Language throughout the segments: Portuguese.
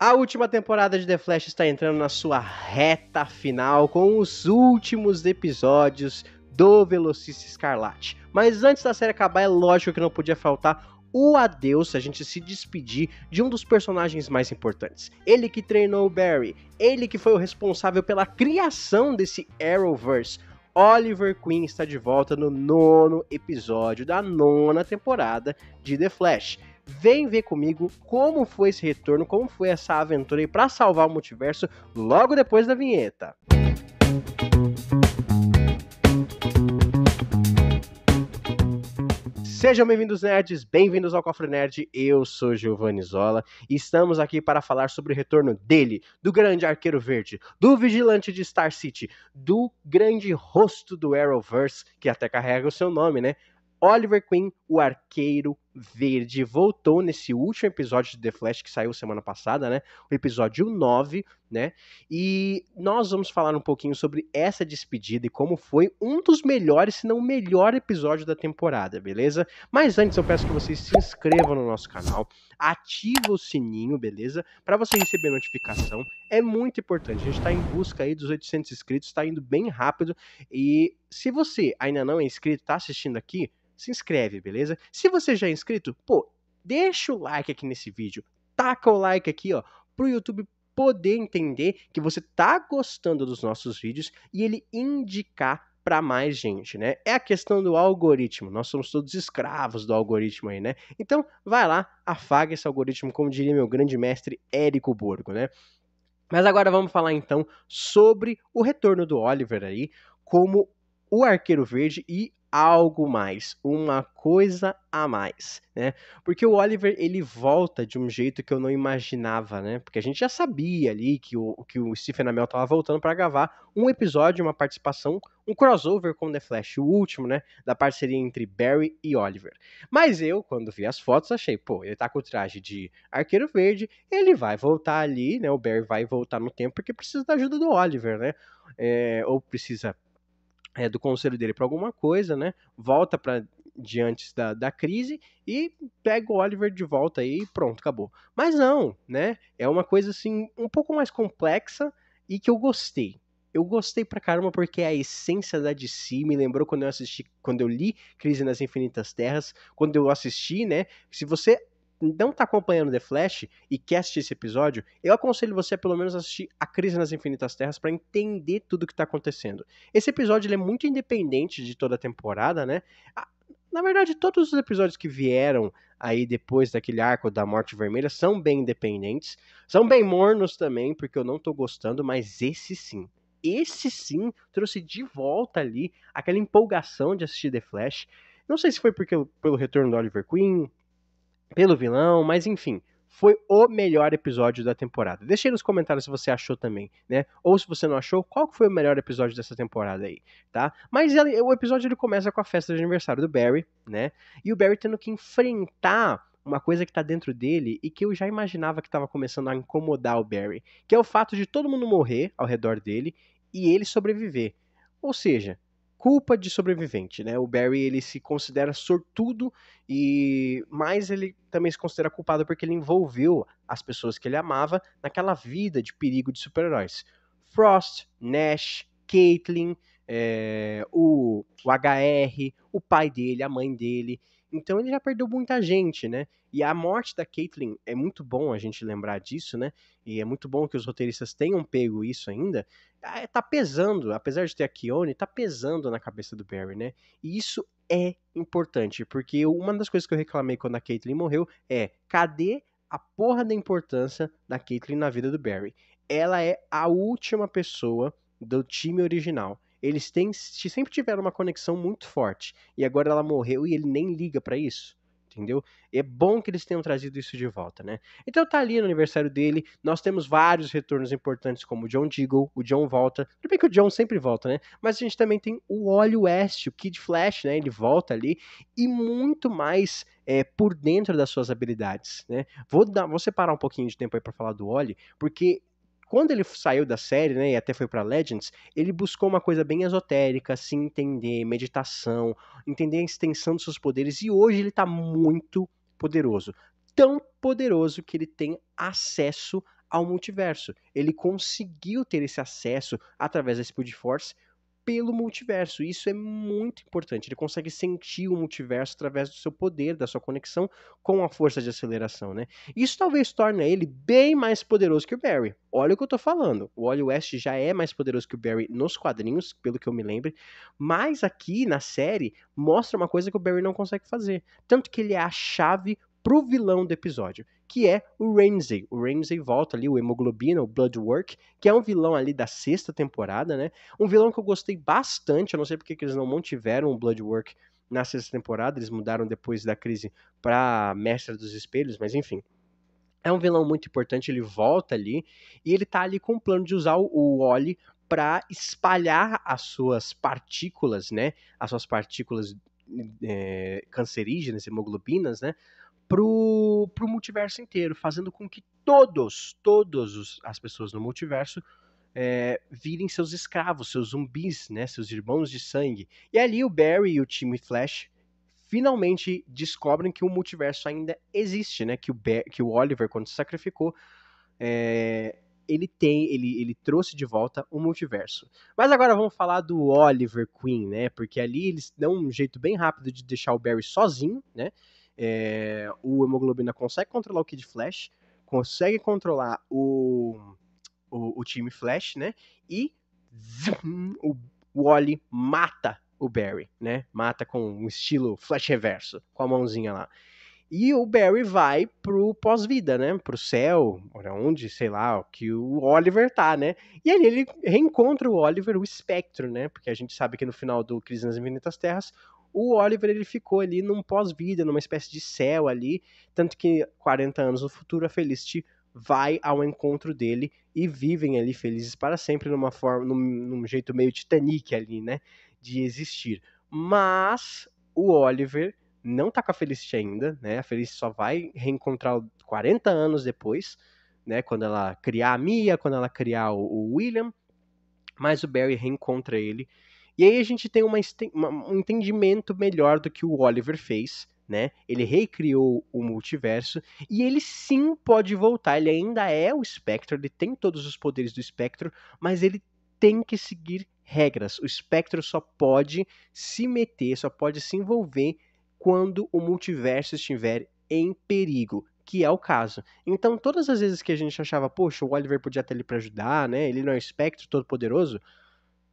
A última temporada de The Flash está entrando na sua reta final com os últimos episódios do Velocista Escarlate. Mas antes da série acabar, é lógico que não podia faltar o adeus, a gente se despedir de um dos personagens mais importantes. Ele que treinou o Barry, ele que foi o responsável pela criação desse Arrowverse. Oliver Queen está de volta no nono episódio da nona temporada de The Flash. Vem ver comigo como foi esse retorno, como foi essa aventura aí para salvar o multiverso logo depois da vinheta. Sejam bem-vindos, nerds, bem-vindos ao Cofre Nerd. Eu sou Giovanni Zola e estamos aqui para falar sobre o retorno dele, do grande arqueiro verde, do vigilante de Star City, do grande rosto do Arrowverse, que até carrega o seu nome, né? Oliver Queen, o arqueiro Verde voltou nesse último episódio de The Flash que saiu semana passada, né? O episódio 9, né? E nós vamos falar um pouquinho sobre essa despedida e como foi um dos melhores, se não o melhor episódio da temporada, beleza? Mas antes eu peço que vocês se inscrevam no nosso canal, ativem o sininho, beleza? Para você receber notificação. É muito importante. A gente tá em busca aí dos 800 inscritos, tá indo bem rápido e se você ainda não é inscrito, tá assistindo aqui, se inscreve, beleza? Se você já é inscrito, pô, deixa o like aqui nesse vídeo. Taca o like aqui, ó, pro YouTube poder entender que você tá gostando dos nossos vídeos e ele indicar para mais gente, né? É a questão do algoritmo. Nós somos todos escravos do algoritmo aí, né? Então, vai lá, afaga esse algoritmo, como diria meu grande mestre Érico Borgo, né? Mas agora vamos falar então sobre o retorno do Oliver aí como o Arqueiro Verde e algo mais, uma coisa a mais, né? Porque o Oliver ele volta de um jeito que eu não imaginava, né? Porque a gente já sabia ali que o que o Stephen Amell tava voltando para gravar um episódio, uma participação, um crossover com The Flash, o último, né, da parceria entre Barry e Oliver. Mas eu, quando vi as fotos, achei, pô, ele tá com o traje de Arqueiro Verde, ele vai voltar ali, né? O Barry vai voltar no tempo porque precisa da ajuda do Oliver, né? É, ou precisa é, do conselho dele para alguma coisa, né? Volta para diante da, da crise e pega o Oliver de volta aí e pronto, acabou. Mas não, né? É uma coisa assim um pouco mais complexa e que eu gostei. Eu gostei pra caramba porque é a essência da DC me lembrou quando eu assisti, quando eu li Crise nas Infinitas Terras, quando eu assisti, né? Se você não está acompanhando The Flash e quer assistir esse episódio, eu aconselho você a pelo menos assistir A Crise nas Infinitas Terras para entender tudo o que está acontecendo. Esse episódio é muito independente de toda a temporada, né? Na verdade, todos os episódios que vieram aí depois daquele arco da Morte Vermelha são bem independentes, são bem mornos também, porque eu não estou gostando, mas esse sim. Esse sim trouxe de volta ali aquela empolgação de assistir The Flash. Não sei se foi porque pelo retorno do Oliver Queen, pelo vilão, mas enfim, foi o melhor episódio da temporada. Deixe aí nos comentários se você achou também, né? Ou se você não achou, qual foi o melhor episódio dessa temporada aí, tá? Mas ele, o episódio ele começa com a festa de aniversário do Barry, né? E o Barry tendo que enfrentar uma coisa que tá dentro dele e que eu já imaginava que estava começando a incomodar o Barry, que é o fato de todo mundo morrer ao redor dele e ele sobreviver. Ou seja, culpa de sobrevivente, né? O Barry ele se considera sortudo e mais ele também se considera culpado porque ele envolveu as pessoas que ele amava naquela vida de perigo de super-heróis. Frost, Nash, Caitlin, é, eh, o, o HR, o pai dele, a mãe dele. Então ele já perdeu muita gente, né? E a morte da Caitlyn é muito bom a gente lembrar disso, né? E é muito bom que os roteiristas tenham pego isso ainda. Ah, é, tá pesando, apesar de ter a Kione, tá pesando na cabeça do Barry, né? E isso é importante, porque uma das coisas que eu reclamei quando a Caitlyn morreu é: cadê a porra da importância da Caitlyn na vida do Barry? Ela é a última pessoa do time original eles têm, sempre tiveram uma conexão muito forte. E agora ela morreu e ele nem liga para isso. Entendeu? é bom que eles tenham trazido isso de volta, né? Então tá ali no aniversário dele. Nós temos vários retornos importantes, como o John Deagle, o John volta. Tudo bem que o John sempre volta, né? Mas a gente também tem o Wally West, o Kid Flash, né? Ele volta ali. E muito mais é, por dentro das suas habilidades, né? Vou, dar, vou separar um pouquinho de tempo aí para falar do Oli, porque quando ele saiu da série, né, e até foi para Legends, ele buscou uma coisa bem esotérica, se entender, meditação, entender a extensão dos seus poderes, e hoje ele tá muito poderoso. Tão poderoso que ele tem acesso ao multiverso. Ele conseguiu ter esse acesso através da Speed Force pelo multiverso. Isso é muito importante. Ele consegue sentir o multiverso através do seu poder, da sua conexão com a força de aceleração, né? Isso talvez torne ele bem mais poderoso que o Barry. Olha o que eu tô falando. O Wally West já é mais poderoso que o Barry nos quadrinhos, pelo que eu me lembro, mas aqui na série mostra uma coisa que o Barry não consegue fazer, tanto que ele é a chave pro vilão do episódio que é o Ramsey. O Ramsey volta ali, o Hemoglobina, o Bloodwork, que é um vilão ali da sexta temporada, né? Um vilão que eu gostei bastante, eu não sei porque que eles não mantiveram o Bloodwork na sexta temporada, eles mudaram depois da crise para Mestre dos Espelhos, mas enfim. É um vilão muito importante, ele volta ali e ele tá ali com o plano de usar o Oli para espalhar as suas partículas, né? As suas partículas é, cancerígenas, hemoglobinas, né? pro, pro multiverso inteiro, fazendo com que todos, todos as pessoas no multiverso é, virem seus escravos, seus zumbis, né, seus irmãos de sangue. E ali o Barry e o time Flash finalmente descobrem que o multiverso ainda existe, né? Que o, que o Oliver, quando se sacrificou, é, ele tem, ele, ele trouxe de volta o multiverso. Mas agora vamos falar do Oliver Queen, né? Porque ali eles dão um jeito bem rápido de deixar o Barry sozinho, né? É, o Hemoglobina consegue controlar o Kid Flash, consegue controlar o, o, o time Flash, né? E o, o Oli mata o Barry, né? Mata com um estilo Flash Reverso, com a mãozinha lá. E o Barry vai pro pós-vida, né? Pro céu, onde, sei lá, que o Oliver tá, né? E ali ele reencontra o Oliver, o espectro, né? Porque a gente sabe que no final do Crise nas Infinitas Terras, o Oliver ele ficou ali num pós-vida, numa espécie de céu ali, tanto que 40 anos no futuro a Felicity vai ao encontro dele e vivem ali felizes para sempre numa forma, num, num jeito meio Titanic ali, né, de existir. Mas o Oliver não tá com a Felicity ainda, né? A Felicity só vai reencontrar 40 anos depois, né, quando ela criar a Mia, quando ela criar o, o William, mas o Barry reencontra ele e aí a gente tem uma, um entendimento melhor do que o Oliver fez, né? Ele recriou o multiverso e ele sim pode voltar. Ele ainda é o Spectre, ele tem todos os poderes do Spectre, mas ele tem que seguir regras. O Spectre só pode se meter, só pode se envolver quando o multiverso estiver em perigo que é o caso. Então, todas as vezes que a gente achava, poxa, o Oliver podia estar ali para ajudar, né? Ele não é o espectro todo poderoso.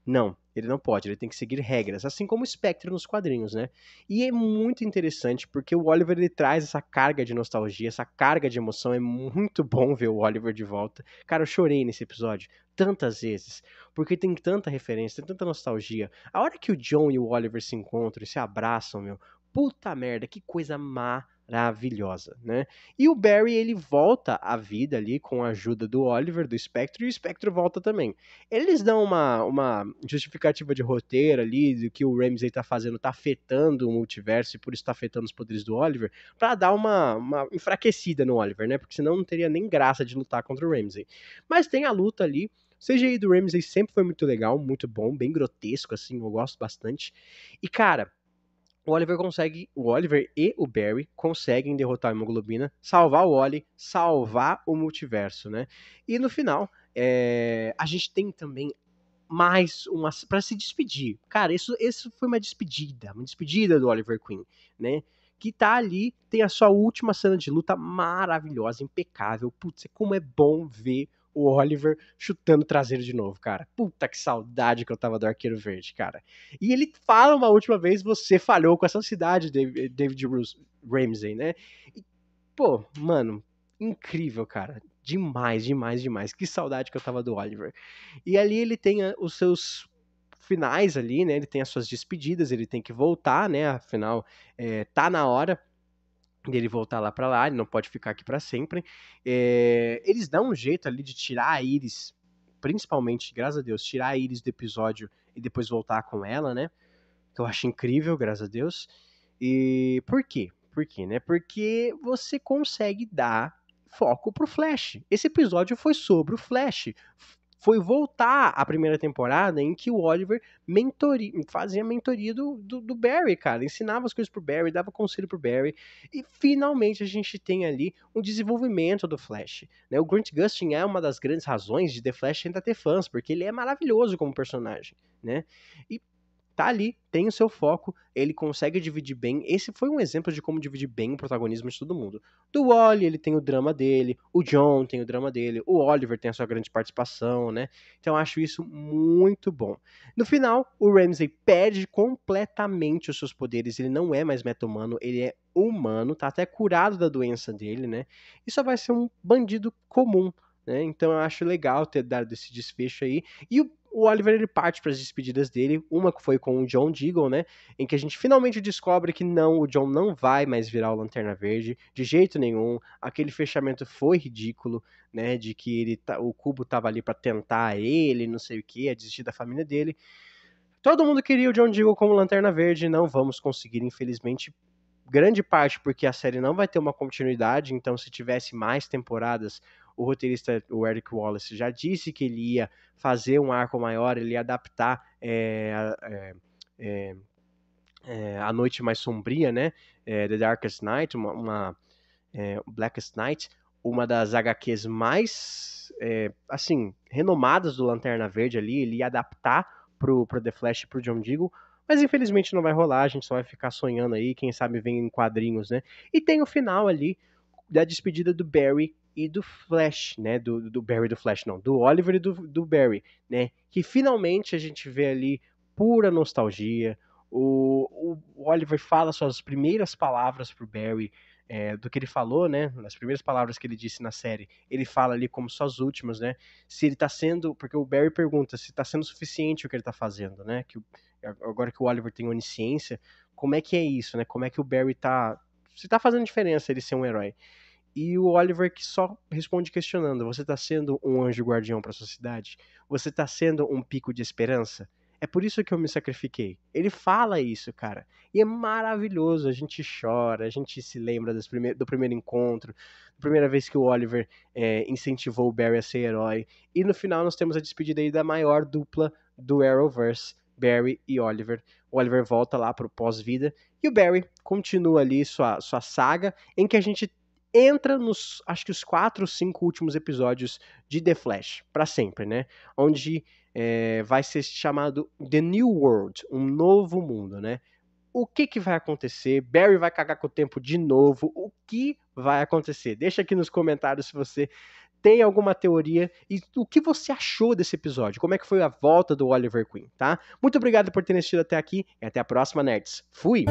Não, ele não pode, ele tem que seguir regras, assim como o Spectre nos quadrinhos, né? E é muito interessante porque o Oliver ele traz essa carga de nostalgia, essa carga de emoção, é muito bom ver o Oliver de volta. Cara, eu chorei nesse episódio tantas vezes, porque tem tanta referência, tem tanta nostalgia. A hora que o John e o Oliver se encontram e se abraçam, meu, puta merda, que coisa má maravilhosa, né? E o Barry ele volta à vida ali com a ajuda do Oliver, do Spectre, e o Spectre volta também. Eles dão uma, uma justificativa de roteiro ali do que o Ramsey tá fazendo, tá afetando o multiverso e por isso tá afetando os poderes do Oliver, para dar uma, uma enfraquecida no Oliver, né? Porque senão não teria nem graça de lutar contra o Ramsey. Mas tem a luta ali o CGI do Ramsey sempre foi muito legal, muito bom, bem grotesco, assim, eu gosto bastante. E, cara, o Oliver consegue, o Oliver e o Barry conseguem derrotar a hemoglobina, salvar o Oliver, salvar o multiverso, né? E no final, é, a gente tem também mais uma para se despedir. Cara, isso, isso foi uma despedida, uma despedida do Oliver Queen, né? Que tá ali, tem a sua última cena de luta maravilhosa, impecável. Putz, é como é bom ver o Oliver chutando o traseiro de novo, cara. Puta que saudade que eu tava do Arqueiro Verde, cara. E ele fala uma última vez: você falhou com essa cidade, eh, David Bruce Ramsey, né? E, pô, mano, incrível, cara. Demais, demais, demais. Que saudade que eu tava do Oliver. E ali ele tem eh, os seus finais ali, né? Ele tem as suas despedidas, ele tem que voltar, né? Afinal, é, tá na hora dele voltar lá para lá, ele não pode ficar aqui para sempre. É, eles dão um jeito ali de tirar a Iris, principalmente, graças a Deus, tirar a Iris do episódio e depois voltar com ela, né? Que eu acho incrível, graças a Deus. E por quê? Por quê, né? Porque você consegue dar foco pro Flash. Esse episódio foi sobre o Flash foi voltar à primeira temporada em que o Oliver mentori, fazia a mentoria do, do, do, Barry, cara. Ensinava as coisas pro Barry, dava conselho pro Barry. E finalmente a gente tem ali um desenvolvimento do Flash. Né? O Grant Gustin é uma das grandes razões de The Flash ainda ter fãs, porque ele é maravilhoso como personagem. Né? E tá ali, tem o seu foco, ele consegue dividir bem. Esse foi um exemplo de como dividir bem o protagonismo de todo mundo. Do Wally, ele tem o drama dele, o John tem o drama dele, o Oliver tem a sua grande participação, né? Então acho isso muito bom. No final, o Ramsey perde completamente os seus poderes, ele não é mais meta-humano, ele é humano, tá até curado da doença dele, né? E só vai ser um bandido comum, né? Então eu acho legal ter dado esse desfecho aí. E o, o Oliver ele parte para as despedidas dele, uma que foi com o John Deagle, né? Em que a gente finalmente descobre que não, o John não vai mais virar o Lanterna Verde de jeito nenhum. Aquele fechamento foi ridículo, né? De que ele tá, o Cubo tava ali para tentar ele, não sei o que, a desistir da família dele. Todo mundo queria o John Deagle como Lanterna Verde, não vamos conseguir, infelizmente, grande parte porque a série não vai ter uma continuidade, então se tivesse mais temporadas, o roteirista, o Eric Wallace, já disse que ele ia fazer um arco maior, ele ia adaptar é, é, é, A Noite Mais Sombria, né? Eh, The Darkest Night, uma, uma eh, Blackest Night, uma das HQs mais, eh, assim, renomadas do Lanterna Verde ali, ele ia adaptar pro, pro The Flash e pro John Deagle, mas infelizmente não vai rolar, a gente só vai ficar sonhando aí, quem sabe vem em quadrinhos, né? E tem o final ali da despedida do Barry e do Flash, né? Do, do Barry do Flash, não, do Oliver e do, do Barry, né? Que finalmente a gente vê ali pura nostalgia. O, o Oliver fala suas primeiras palavras pro Barry. É, do que ele falou, né? Nas primeiras palavras que ele disse na série, ele fala ali como suas últimas, né? Se ele tá sendo. Porque o Barry pergunta se tá sendo suficiente o que ele tá fazendo, né? Que, agora que o Oliver tem onisciência, como é que é isso, né? Como é que o Barry tá. Se tá fazendo diferença ele ser um herói e o Oliver que só responde questionando: você está sendo um anjo guardião para sua cidade? Você está sendo um pico de esperança? É por isso que eu me sacrifiquei. Ele fala isso, cara. E é maravilhoso. A gente chora, a gente se lembra prime do primeiro encontro, da primeira vez que o Oliver é, incentivou o Barry a ser herói. E no final nós temos a despedida aí da maior dupla do Arrowverse, Barry e Oliver. O Oliver volta lá pro pós-vida e o Barry continua ali sua, sua saga em que a gente entra nos, acho que os quatro ou cinco últimos episódios de The Flash, para sempre, né? Onde é, vai ser chamado The New World, um novo mundo, né? O que, que vai acontecer? Barry vai cagar com o tempo de novo? O que vai acontecer? Deixa aqui nos comentários se você tem alguma teoria e o que você achou desse episódio? Como é que foi a volta do Oliver Queen, tá? Muito obrigado por ter assistido até aqui e até a próxima, nerds. Fui!